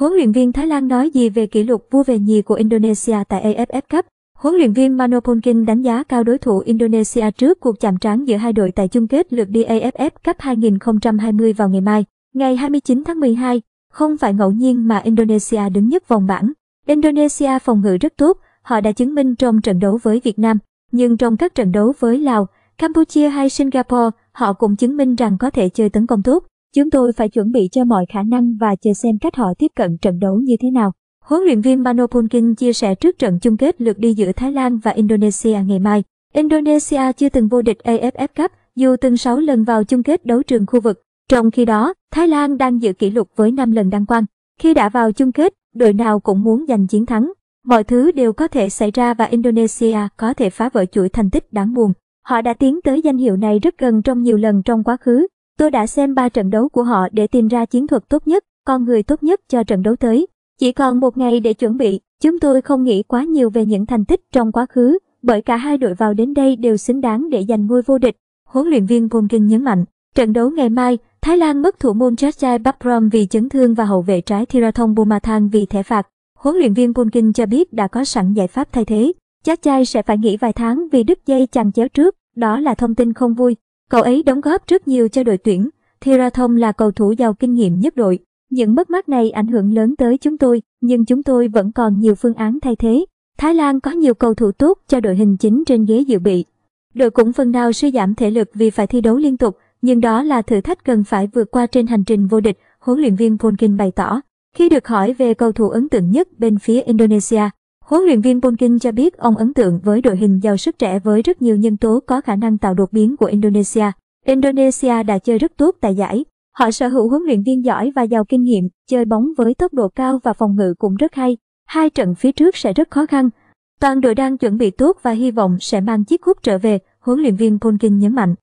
Huấn luyện viên Thái Lan nói gì về kỷ lục vua về nhì của Indonesia tại AFF Cup? Huấn luyện viên Mano Polking đánh giá cao đối thủ Indonesia trước cuộc chạm trán giữa hai đội tại chung kết lượt đi AFF Cup 2020 vào ngày mai, ngày 29 tháng 12. Không phải ngẫu nhiên mà Indonesia đứng nhất vòng bảng. Indonesia phòng ngự rất tốt, họ đã chứng minh trong trận đấu với Việt Nam, nhưng trong các trận đấu với Lào, Campuchia hay Singapore, họ cũng chứng minh rằng có thể chơi tấn công tốt. Chúng tôi phải chuẩn bị cho mọi khả năng và chờ xem cách họ tiếp cận trận đấu như thế nào. Huấn luyện viên Mano Punkin chia sẻ trước trận chung kết lượt đi giữa Thái Lan và Indonesia ngày mai. Indonesia chưa từng vô địch AFF Cup dù từng 6 lần vào chung kết đấu trường khu vực. Trong khi đó, Thái Lan đang giữ kỷ lục với 5 lần đăng quang. Khi đã vào chung kết, đội nào cũng muốn giành chiến thắng. Mọi thứ đều có thể xảy ra và Indonesia có thể phá vỡ chuỗi thành tích đáng buồn. Họ đã tiến tới danh hiệu này rất gần trong nhiều lần trong quá khứ, Tôi đã xem 3 trận đấu của họ để tìm ra chiến thuật tốt nhất, con người tốt nhất cho trận đấu tới. Chỉ còn một ngày để chuẩn bị, chúng tôi không nghĩ quá nhiều về những thành tích trong quá khứ, bởi cả hai đội vào đến đây đều xứng đáng để giành ngôi vô địch. Huấn luyện viên Volkin nhấn mạnh, trận đấu ngày mai, Thái Lan mất thủ môn Chachai Bakram vì chấn thương và hậu vệ trái Thirathong Bumathang vì thẻ phạt. Huấn luyện viên Volkin cho biết đã có sẵn giải pháp thay thế. Chachai sẽ phải nghỉ vài tháng vì đứt dây chằng chéo trước, đó là thông tin không vui. Cậu ấy đóng góp rất nhiều cho đội tuyển, Thirathong là cầu thủ giàu kinh nghiệm nhất đội. Những mất mát này ảnh hưởng lớn tới chúng tôi, nhưng chúng tôi vẫn còn nhiều phương án thay thế. Thái Lan có nhiều cầu thủ tốt cho đội hình chính trên ghế dự bị. Đội cũng phần nào suy giảm thể lực vì phải thi đấu liên tục, nhưng đó là thử thách cần phải vượt qua trên hành trình vô địch, huấn luyện viên Polkin bày tỏ. Khi được hỏi về cầu thủ ấn tượng nhất bên phía Indonesia, Huấn luyện viên Ponting cho biết ông ấn tượng với đội hình giàu sức trẻ với rất nhiều nhân tố có khả năng tạo đột biến của Indonesia. Indonesia đã chơi rất tốt tại giải. Họ sở hữu huấn luyện viên giỏi và giàu kinh nghiệm, chơi bóng với tốc độ cao và phòng ngự cũng rất hay. Hai trận phía trước sẽ rất khó khăn. Toàn đội đang chuẩn bị tốt và hy vọng sẽ mang chiếc cúp trở về, huấn luyện viên Ponting nhấn mạnh.